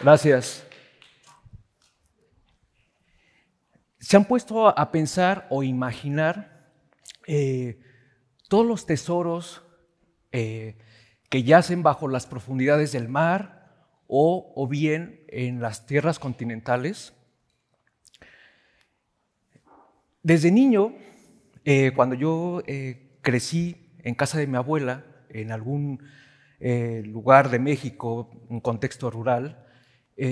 Gracias. ¿Se han puesto a pensar o imaginar eh, todos los tesoros eh, que yacen bajo las profundidades del mar o, o bien en las tierras continentales. Desde niño, eh, cuando yo eh, crecí en casa de mi abuela, en algún eh, lugar de México, un contexto rural,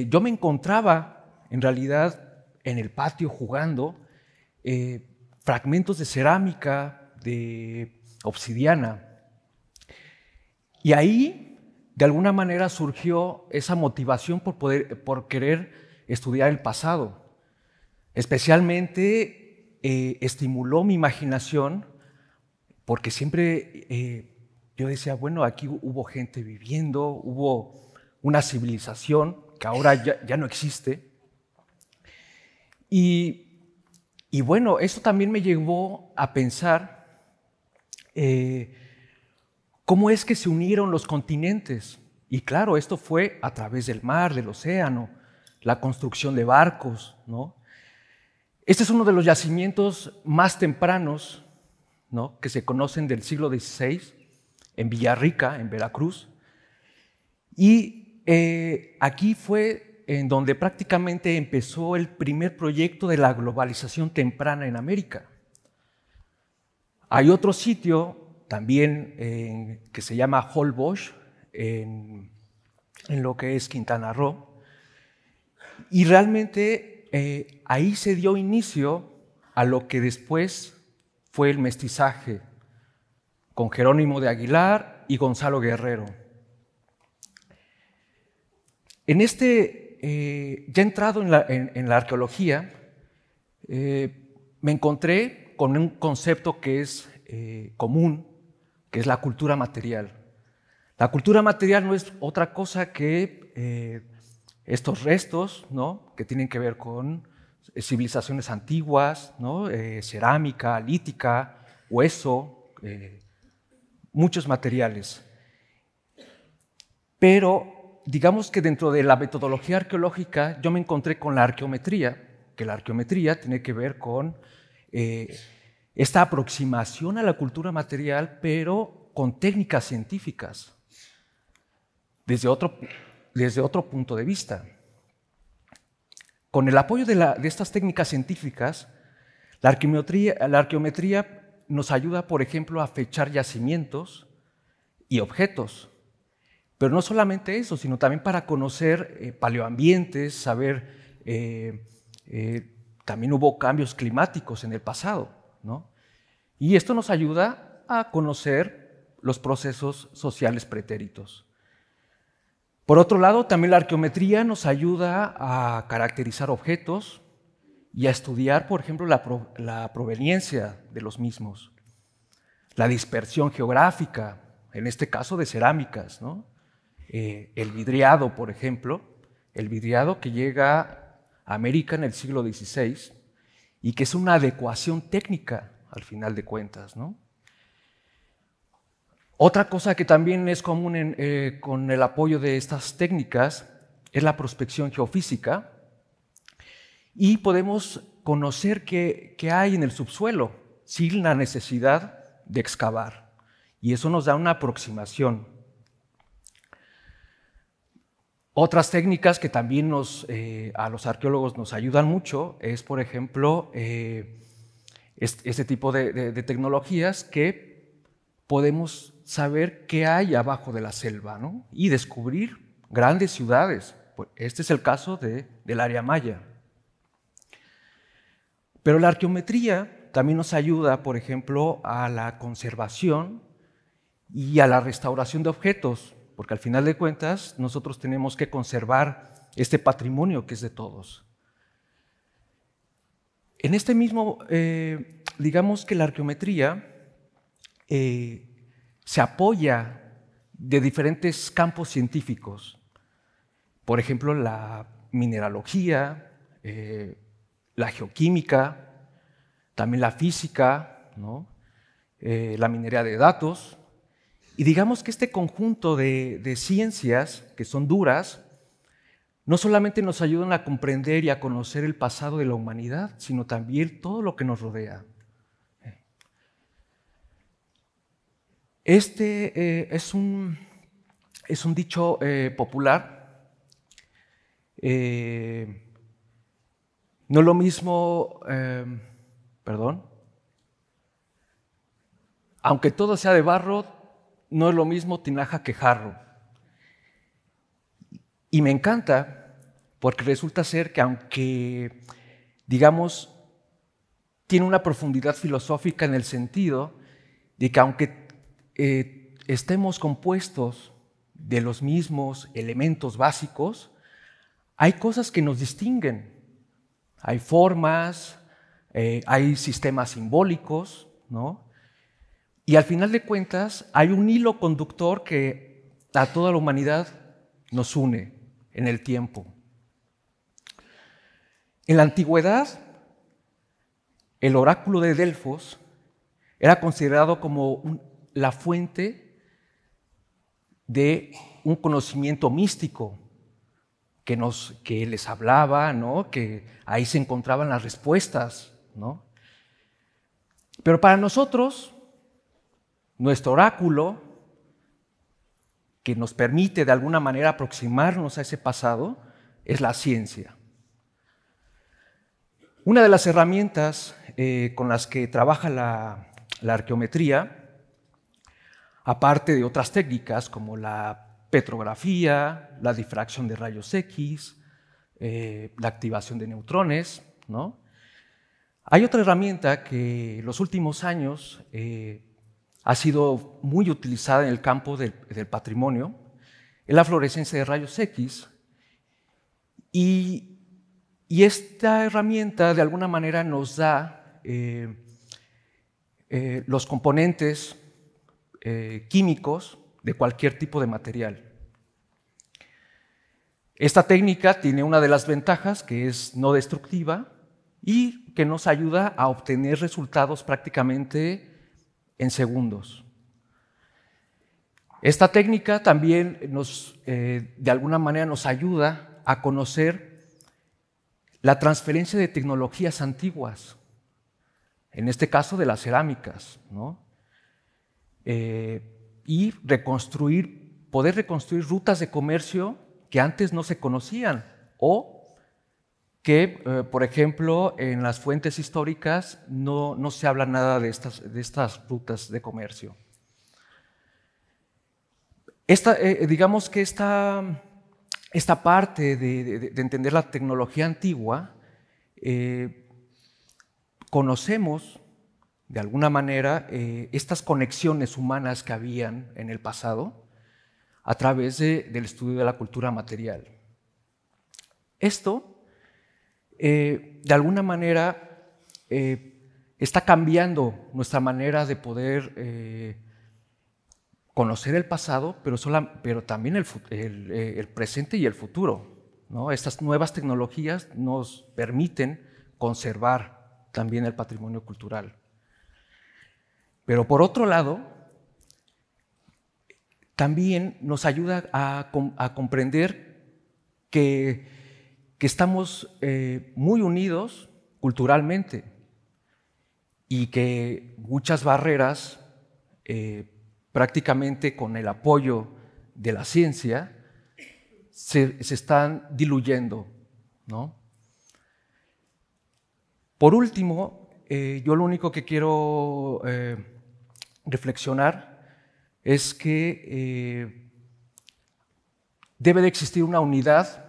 yo me encontraba en realidad en el patio jugando fragmentos de cerámica, de obsidiana, y ahí, de alguna manera, surgió esa motivación por, poder, por querer estudiar el pasado. Especialmente eh, estimuló mi imaginación porque siempre eh, yo decía, bueno, aquí hubo gente viviendo, hubo una civilización que ahora ya, no existe. Y, bueno, eso también me llevó a pensar eh, ¿Cómo es que se unieron los continentes? Y claro, esto fue a través del mar, del océano, la construcción de barcos, ¿no? Este es uno de los yacimientos más tempranos, Que se conocen del siglo XVI, en Villarrica, en Veracruz. Y eh, aquí fue en donde prácticamente empezó el primer proyecto de la globalización temprana en América. Hay otro sitio también que se llama Holbosch, en, lo que es Quintana Roo. Y realmente eh, ahí se dio inicio a lo que después fue el mestizaje con Jerónimo de Aguilar y Gonzalo Guerrero. En este, eh, ya entrado en la arqueología, eh, me encontré con un concepto que es común que es la cultura material. La cultura material no es otra cosa que eh, estos restos ¿no? que tienen que ver con eh, civilizaciones antiguas, ¿no? Eh, cerámica, lítica, hueso, muchos materiales. Pero digamos que dentro de la metodología arqueológica yo me encontré con la arqueometría, que la arqueometría tiene que ver con esta aproximación a la cultura material, pero con técnicas científicas, desde otro, desde otro punto de vista. Con el apoyo de, estas técnicas científicas, la arqueometría, la arqueometría nos ayuda, por ejemplo, a fechar yacimientos y objetos. Pero no solamente eso, sino también para conocer eh, paleoambientes, saber, eh, eh, también hubo cambios climáticos en el pasado. Y esto nos ayuda a conocer los procesos sociales pretéritos. Por otro lado, también la arqueometría nos ayuda a caracterizar objetos y a estudiar, por ejemplo, la, proveniencia de los mismos, la dispersión geográfica, en este caso de cerámicas, eh, el vidriado, por ejemplo, el vidriado que llega a América en el siglo XVI y que es una adecuación técnica al final de cuentas. ¿no? Otra cosa que también es común eh, con el apoyo de estas técnicas es la prospección geofísica y podemos conocer qué, qué hay en el subsuelo sin la necesidad de excavar. Y eso nos da una aproximación otras técnicas que también eh, a los arqueólogos nos ayudan mucho es, por ejemplo, eh, este, tipo de, tecnologías que podemos saber qué hay abajo de la selva y descubrir grandes ciudades. Pues, este es el caso del área maya. Pero la arqueometría también nos ayuda, por ejemplo, a la conservación y a la restauración de objetos porque al final de cuentas nosotros tenemos que conservar este patrimonio que es de todos. En este mismo, eh, digamos que la arqueometría eh, se apoya de diferentes campos científicos, por ejemplo, la mineralogía, eh, la geoquímica, también la física, la minería de datos, y digamos que este conjunto de, ciencias que son duras, no solamente nos ayudan a comprender y a conocer el pasado de la humanidad, sino también todo lo que nos rodea. Este eh, es, un, es, un, dicho eh, popular. Eh, no lo mismo, perdón, aunque todo sea de barro, no es lo mismo tinaja que jarro. Y me encanta porque resulta ser que aunque, digamos, tiene una profundidad filosófica en el sentido de que aunque eh, estemos compuestos de los mismos elementos básicos, hay cosas que nos distinguen. Hay formas, eh, hay sistemas simbólicos, ¿no? Y al final de cuentas hay un hilo conductor que a toda la humanidad nos une en el tiempo. En la antigüedad, el oráculo de Delfos era considerado como la fuente de un conocimiento místico que, nos, que les hablaba, ¿no? que ahí se encontraban las respuestas. Pero para nosotros, nuestro oráculo, que nos permite de alguna manera aproximarnos a ese pasado, es la ciencia. Una de las herramientas eh, con las que trabaja la, arqueometría, aparte de otras técnicas como la petrografía, la difracción de rayos X, eh, la activación de neutrones, Hay otra herramienta que en los últimos años eh, ha sido muy utilizada en el campo del, patrimonio, en la fluorescencia de rayos X, y, esta herramienta de alguna manera nos da eh, eh, los componentes eh, químicos de cualquier tipo de material. Esta técnica tiene una de las ventajas que es no destructiva y que nos ayuda a obtener resultados prácticamente en segundos. Esta técnica también nos, eh, de alguna manera, nos ayuda a conocer la transferencia de tecnologías antiguas, en este caso de las cerámicas, eh, y reconstruir, poder reconstruir rutas de comercio que antes no se conocían o que, eh, por ejemplo, en las fuentes históricas no, no se habla nada de estas, de estas rutas de comercio. Esta, eh, eh, digamos que esta, esta parte de, entender la tecnología antigua, conocemos de alguna manera estas conexiones humanas que habían en el pasado a través de, del estudio de la cultura material. Esto eh, de alguna manera eh, está cambiando nuestra manera de poder eh, conocer el pasado, pero, también el, presente y el futuro. Estas nuevas tecnologías nos permiten conservar también el patrimonio cultural. Pero por otro lado, también nos ayuda a comprender que que estamos eh, muy unidos culturalmente y que muchas barreras, eh, prácticamente con el apoyo de la ciencia, se, están diluyendo. ¿no? Por último, eh, yo lo único que quiero reflexionar es que debe de existir una unidad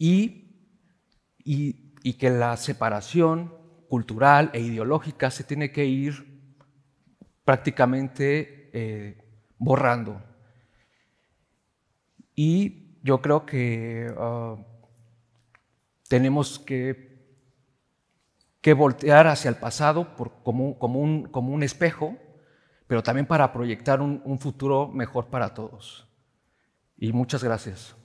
y, que la separación cultural e ideológica se tiene que ir prácticamente eh, borrando. Y yo creo que ah, tenemos que, voltear hacia el pasado como, un, espejo, pero también para proyectar un futuro mejor para todos. Y muchas gracias.